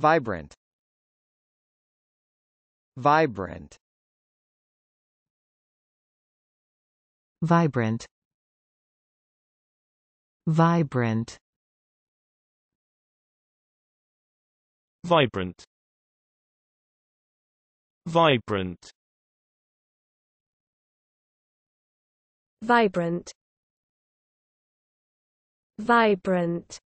Vibrant. Vibrant. Vibrant. Vibrant. Vibrant. Vibrant. Vibrant. Vibrant.